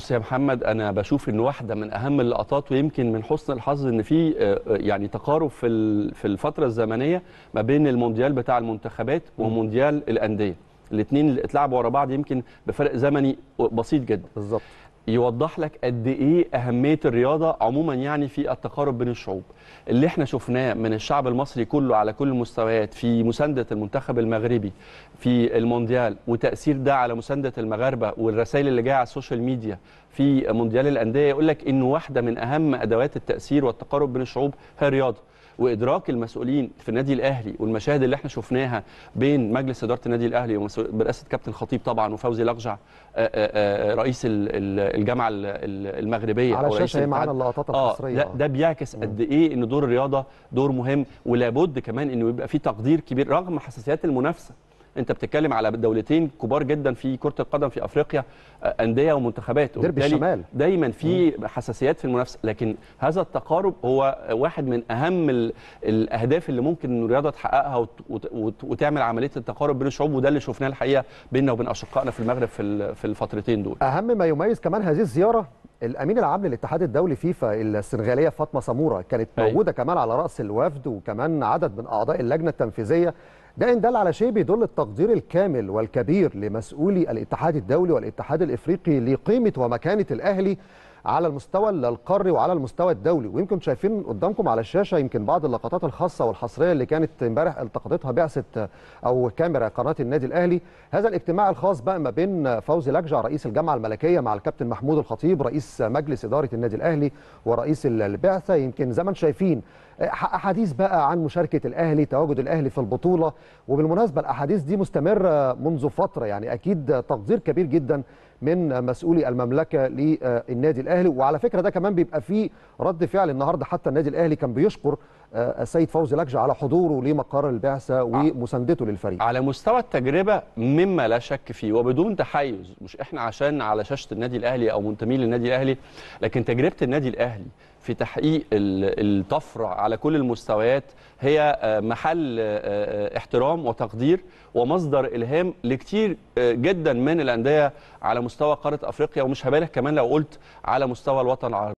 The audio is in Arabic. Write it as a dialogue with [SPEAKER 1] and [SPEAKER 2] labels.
[SPEAKER 1] بص يا محمد انا بشوف ان واحده من اهم اللقطات ويمكن من حسن الحظ ان في آه، آه، يعني تقارب في في الفتره الزمنيه ما بين المونديال بتاع المنتخبات ومونديال الانديه الاثنين اتلعبوا ورا بعض يمكن بفرق زمني بسيط جدا بالظبط يوضح لك قد ايه اهميه الرياضه عموما يعني في التقارب بين الشعوب اللي احنا شفناه من الشعب المصري كله على كل المستويات في مسانده المنتخب المغربي في المونديال وتاثير ده على مسانده المغاربه والرسائل اللي جايه على السوشيال ميديا في مونديال الانديه يقول لك انه واحده من اهم ادوات التاثير والتقارب بين الشعوب هي الرياضه وادراك المسؤولين في النادي الاهلي والمشاهد اللي احنا شفناها بين مجلس اداره النادي الاهلي برئاسه كابتن خطيب طبعا وفوزي لقجع رئيس الجامعه المغربيه على الشاشه هي معانا اللقطات المصريه آه ده بيعكس قد ايه ان دور الرياضه دور مهم ولابد كمان انه يبقى في تقدير كبير رغم حساسيات المنافسه انت بتتكلم على دولتين كبار جدا في كره القدم في افريقيا آه، انديه ومنتخبات وبالتالي الشمال دايما في حساسيات في المنافسه لكن هذا التقارب هو واحد من اهم الاهداف اللي ممكن الرياضه تحققها وتعمل عمليه التقارب بين الشعوب وده اللي شفناه الحقيقه بيننا وبين اشقائنا في المغرب في الفترتين دول
[SPEAKER 2] اهم ما يميز كمان هذه الزياره الامين العام للاتحاد الدولي فيفا السنغاليه فاطمه سموره كانت موجوده كمان على راس الوفد وكمان عدد من اعضاء اللجنه التنفيذيه ده إن دل على شيء بيدل التقدير الكامل والكبير لمسؤولي الاتحاد الدولي والاتحاد الإفريقي لقيمة ومكانة الأهلي على المستوى القاري وعلى المستوى الدولي ويمكن شايفين قدامكم على الشاشه يمكن بعض اللقطات الخاصه والحصريه اللي كانت امبارح التقطتها بعثه او كاميرا قناه النادي الاهلي هذا الاجتماع الخاص بقى ما بين فوزي لجع رئيس الجامعه الملكيه مع الكابتن محمود الخطيب رئيس مجلس اداره النادي الاهلي ورئيس البعثه يمكن زي ما شايفين احاديث بقى عن مشاركه الاهلي تواجد الاهلي في البطوله وبالمناسبه الاحاديث دي مستمره منذ فتره يعني اكيد تقدير كبير جدا من مسؤولي المملكه للنادي الاهلي وعلى فكره ده كمان بيبقى فيه رد فعل النهارده حتى النادي الاهلي كان بيشكر آه، السيد فوزي لكجة على حضوره لمقر البعثة آه. ومساندته للفريق
[SPEAKER 1] على مستوى التجربة مما لا شك فيه وبدون تحيز مش احنا عشان على شاشة النادي الأهلي أو منتمين للنادي الأهلي لكن تجربة النادي الأهلي في تحقيق الطفرة على كل المستويات هي آه، محل احترام وتقدير ومصدر إلهام لكتير جدا من الأندية على مستوى قارة أفريقيا ومش هبالك كمان لو قلت على مستوى الوطن العربي